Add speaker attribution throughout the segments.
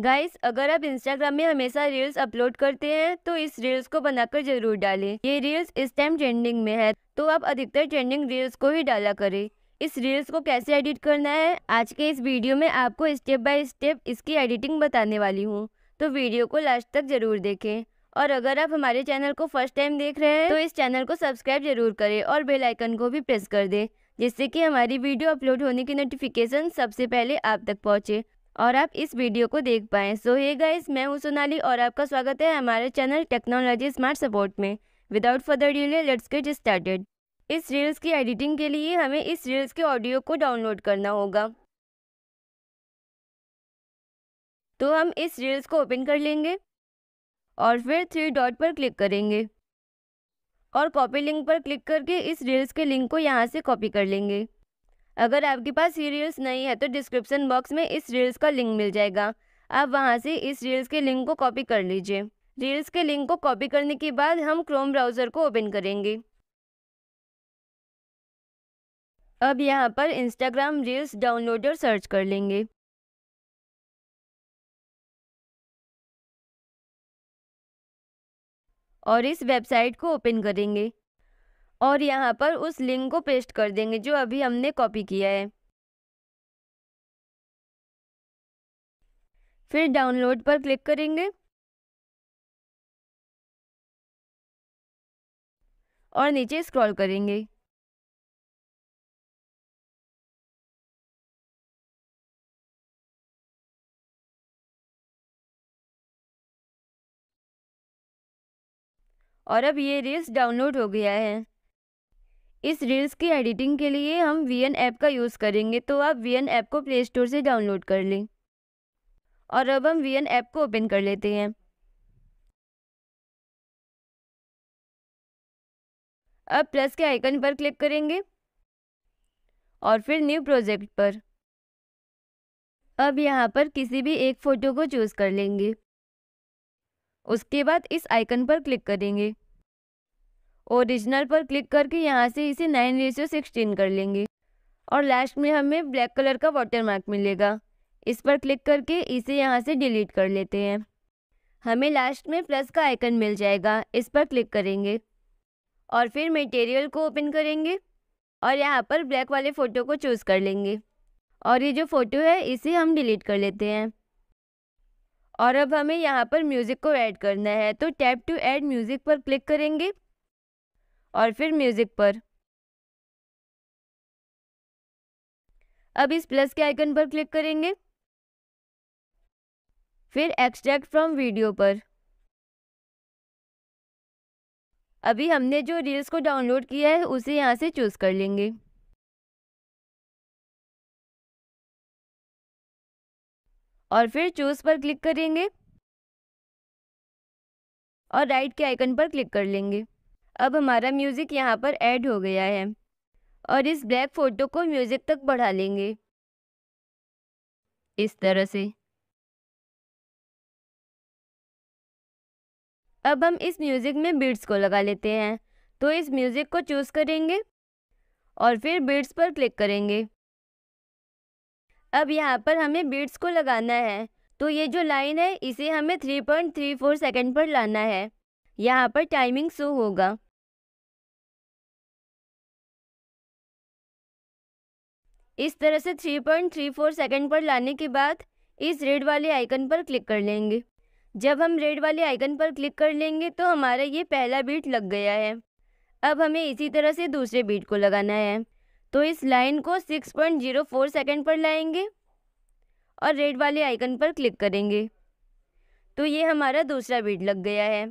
Speaker 1: guys अगर आप Instagram में हमेशा रील्स अपलोड करते हैं तो इस रील्स को बनाकर जरूर डालें ये रील्स इस टाइम ट्रेंडिंग में है तो आप अधिकतर ट्रेंडिंग रील्स को ही डाला करें इस रील्स को कैसे एडिट करना है आज के इस वीडियो में आपको स्टेप बाय स्टेप इसकी एडिटिंग बताने वाली हूँ तो वीडियो को लास्ट तक जरूर देखें और अगर आप हमारे चैनल को फर्स्ट टाइम देख रहे हैं तो इस चैनल को सब्सक्राइब जरूर करें और बेल आइकन को भी प्रेस कर दें जिससे कि हमारी वीडियो अपलोड होने की नोटिफिकेशन सबसे पहले आप तक पहुँचे और आप इस वीडियो को देख पाएँ सो ये गाइस मैं हूँ सोनाली और आपका स्वागत है हमारे चैनल टेक्नोलॉजी स्मार्ट सपोर्ट में without further delay let's get started इस रील्स की एडिटिंग के लिए हमें इस रील्स के ऑडियो को डाउनलोड करना होगा तो हम इस रील्स को ओपन कर लेंगे और फिर थ्री डॉट पर क्लिक करेंगे और कॉपी लिंक पर क्लिक करके इस रील्स के लिंक को यहाँ से कॉपी कर लेंगे अगर आपके पास ये रील्स नहीं है तो डिस्क्रिप्शन बॉक्स में इस रील्स का लिंक मिल जाएगा आप वहाँ से इस रील्स के लिंक को कॉपी कर लीजिए रील्स के लिंक को कॉपी करने के बाद हम क्रोम ब्राउज़र को ओपन करेंगे अब यहाँ पर इंस्टाग्राम रील्स डाउनलोड और सर्च कर लेंगे और इस वेबसाइट को ओपन करेंगे और यहाँ पर उस लिंक को पेस्ट कर देंगे जो अभी हमने कॉपी किया है
Speaker 2: फिर डाउनलोड पर क्लिक करेंगे और नीचे स्क्रॉल करेंगे
Speaker 1: और अब ये रेस डाउनलोड हो गया है इस रील्स की एडिटिंग के लिए हम वी एन ऐप का यूज़ करेंगे तो आप वी एन ऐप को प्ले स्टोर से डाउनलोड कर लें और अब हम वी एन ऐप को ओपन कर लेते हैं
Speaker 2: अब प्लस के आइकन पर क्लिक
Speaker 1: करेंगे और फिर न्यू प्रोजेक्ट पर अब यहाँ पर किसी भी एक फ़ोटो को चूज़ कर लेंगे उसके बाद इस आइकन पर क्लिक करेंगे ओरिजिनल पर क्लिक करके यहाँ से इसे नाइन रेशियो सिक्सटीन कर लेंगे और लास्ट में हमें ब्लैक कलर का वाटर मार्क मिलेगा इस पर क्लिक करके इसे यहाँ से डिलीट कर लेते हैं हमें लास्ट में प्लस का आइकन मिल जाएगा इस पर क्लिक करेंगे और फिर मटेरियल को ओपन करेंगे और यहाँ पर ब्लैक वाले फ़ोटो को चूज़ कर लेंगे और ये जो फ़ोटो है इसे हम डिलीट कर लेते हैं और अब हमें यहाँ पर म्यूज़िक को ऐड करना है तो टैप टू ऐड म्यूज़िक पर क्लिक करेंगे और फिर म्यूज़िक पर अब इस प्लस के आइकन पर क्लिक करेंगे
Speaker 2: फिर एक्सट्रैक्ट फ्रॉम वीडियो पर अभी हमने जो रील्स को डाउनलोड किया है उसे यहाँ से चूज़ कर लेंगे
Speaker 1: और फिर चूज़ पर क्लिक करेंगे और राइट के आइकन पर क्लिक कर लेंगे अब हमारा म्यूज़िक यहाँ पर ऐड हो गया है और इस ब्लैक फ़ोटो को म्यूज़िक तक बढ़ा लेंगे इस तरह से अब हम इस म्यूज़िक में बीट्स को लगा लेते हैं तो इस म्यूज़िक को चूज़ करेंगे और फिर बीट्स पर क्लिक करेंगे अब यहाँ पर हमें बीट्स को लगाना है तो ये जो लाइन है इसे हमें 3.34 सेकंड पर लाना है यहाँ पर टाइमिंग शो होगा इस तरह से 3.34 सेकंड पर लाने के बाद इस रेड वाले आइकन पर क्लिक कर लेंगे जब हम रेड वाले आइकन पर क्लिक कर लेंगे तो हमारा ये पहला बीट लग गया है अब हमें इसी तरह से दूसरे बीट को लगाना है तो इस लाइन को 6.04 सेकेंड पर लाएंगे और रेड वाले आइकन पर क्लिक करेंगे तो ये हमारा दूसरा बीट लग गया है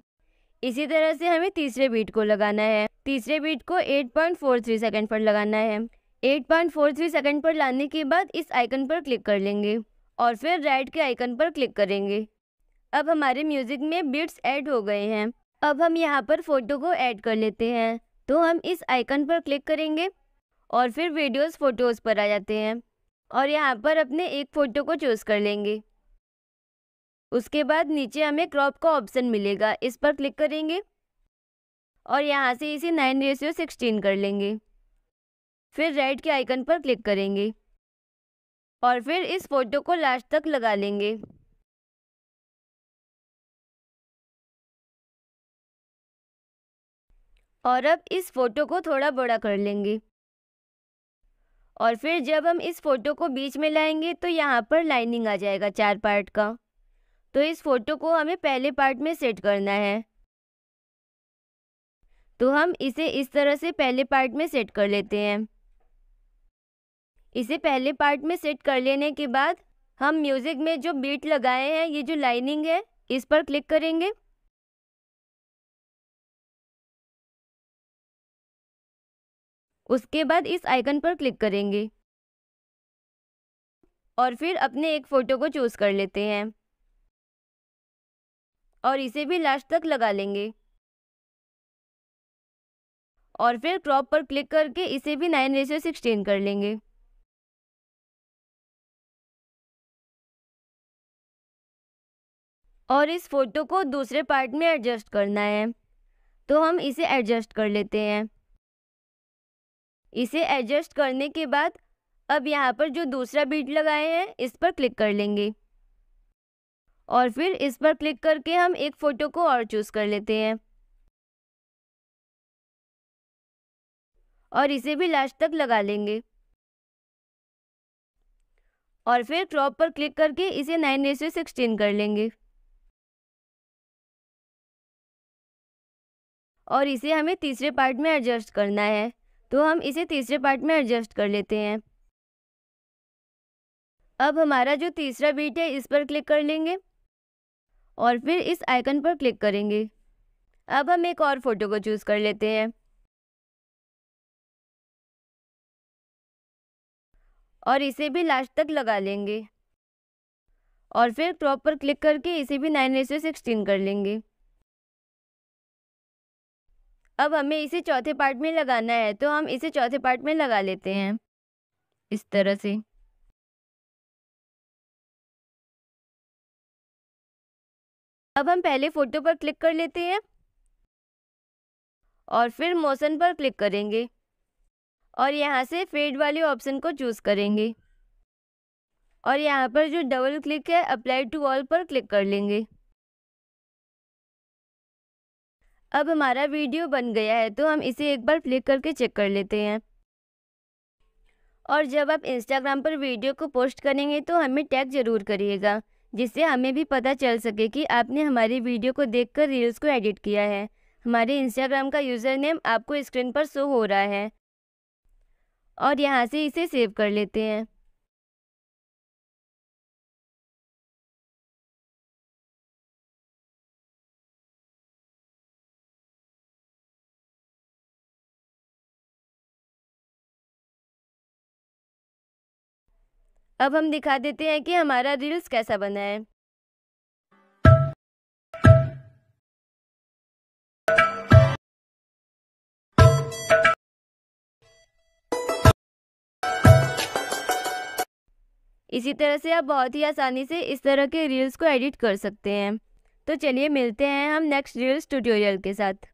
Speaker 1: इसी तरह से हमें तीसरे बीट को लगाना है तीसरे बीट को 8.43 सेकेंड पर लगाना है 8.43 सेकंड पर लाने के बाद इस आइकन पर क्लिक कर लेंगे और फिर राइट के आइकन पर क्लिक करेंगे अब हमारे म्यूज़िक में बिट्स ऐड हो गए हैं अब हम यहाँ पर फ़ोटो को ऐड कर लेते हैं तो हम इस आइकन पर क्लिक करेंगे और फिर वीडियोस फ़ोटोज़ पर आ जाते हैं और यहाँ पर अपने एक फ़ोटो को चूज़ कर लेंगे उसके बाद नीचे हमें क्रॉप का ऑप्शन मिलेगा इस पर क्लिक करेंगे और यहाँ से इसे नाइन रेशियो सिक्सटीन कर लेंगे फिर रेड के आइकन पर क्लिक करेंगे और फिर इस फ़ोटो को
Speaker 2: लास्ट तक लगा लेंगे
Speaker 1: और अब इस फ़ोटो को थोड़ा बड़ा कर लेंगे और फिर जब हम इस फ़ोटो को बीच में लाएंगे तो यहाँ पर लाइनिंग आ जाएगा चार पार्ट का तो इस फ़ोटो को हमें पहले पार्ट में सेट करना है तो हम इसे इस तरह से पहले पार्ट में सेट कर लेते हैं इसे पहले पार्ट में सेट कर लेने के बाद हम म्यूज़िक में जो बीट लगाए हैं ये जो लाइनिंग है इस पर क्लिक करेंगे उसके बाद इस आइकन पर क्लिक करेंगे और फिर अपने एक फ़ोटो को चूज़ कर लेते हैं और इसे भी लास्ट तक लगा लेंगे और फिर क्रॉप पर क्लिक करके
Speaker 2: इसे भी नाइन रेशियो सिक्सटीन कर लेंगे और इस फोटो को दूसरे पार्ट में एडजस्ट
Speaker 1: करना है तो हम इसे एडजस्ट कर लेते हैं इसे एडजस्ट करने के बाद अब यहाँ पर जो दूसरा बीट लगाए हैं इस पर क्लिक कर लेंगे और फिर इस पर क्लिक करके हम एक फ़ोटो को और चूज़ कर लेते हैं और इसे भी लास्ट तक लगा लेंगे और फिर क्रॉप पर क्लिक करके इसे नाइन रेस सिक्सटीन कर लेंगे और इसे हमें तीसरे पार्ट में एडजस्ट करना है तो हम इसे तीसरे पार्ट में एडजस्ट कर लेते हैं अब हमारा जो तीसरा बीट है इस पर क्लिक कर लेंगे और फिर इस आइकन पर क्लिक करेंगे अब हम एक और फ़ोटो को चूज़ कर लेते हैं और इसे भी लास्ट तक लगा लेंगे और फिर क्रॉप पर क्लिक करके इसे भी नाइन एस सिक्सटीन कर लेंगे अब हमें इसे चौथे पार्ट में लगाना है तो हम इसे चौथे पार्ट में लगा लेते हैं इस तरह से
Speaker 2: अब हम पहले फ़ोटो पर क्लिक कर लेते
Speaker 1: हैं और फिर मोशन पर क्लिक करेंगे और यहाँ से फेड वाले ऑप्शन को चूज़ करेंगे और यहाँ पर जो डबल क्लिक है अप्लाई टू ऑल पर क्लिक कर लेंगे अब हमारा वीडियो बन गया है तो हम इसे एक बार क्लिक करके चेक कर लेते हैं और जब आप इंस्टाग्राम पर वीडियो को पोस्ट करेंगे तो हमें टैग ज़रूर करिएगा जिससे हमें भी पता चल सके कि आपने हमारी वीडियो को देखकर रील्स को एडिट किया है हमारे इंस्टाग्राम का यूज़र नेम आपको स्क्रीन पर शो हो रहा है और यहाँ से इसे सेव कर लेते हैं
Speaker 2: अब हम दिखा देते हैं कि हमारा रील्स कैसा बना है
Speaker 1: इसी तरह से आप बहुत ही आसानी से इस तरह के रील्स को एडिट कर सकते हैं तो चलिए मिलते हैं हम नेक्स्ट रील्स ट्यूटोरियल के साथ